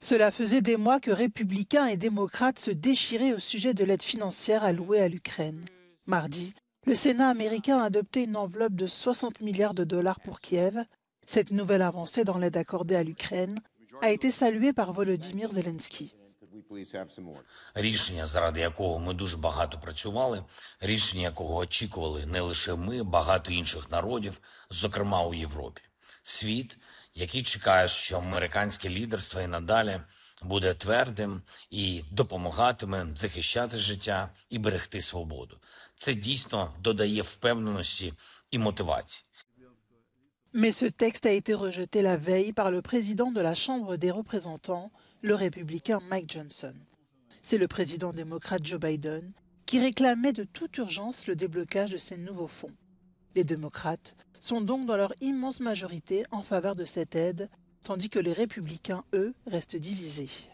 Cela faisait des mois que républicains et démocrates se déchiraient au sujet de l'aide financière allouée à l'Ukraine. Mardi, le Sénat américain a adopté une enveloppe de 60 milliards de dollars pour Kiev. Cette nouvelle avancée dans l'aide accordée à l'Ukraine a été saluée par Volodymyr Zelensky. Рішення, заради якого ми дуже багато працювали, рішення, якого очікували не лише ми, багато інших народів, зокрема Європі. Mais ce texte a été rejeté la veille par le président de la Chambre des représentants, le républicain Mike Johnson. C'est le président démocrate Joe Biden qui réclamait de toute urgence le déblocage de ces nouveaux fonds. Les démocrates sont donc dans leur immense majorité en faveur de cette aide, tandis que les républicains, eux, restent divisés.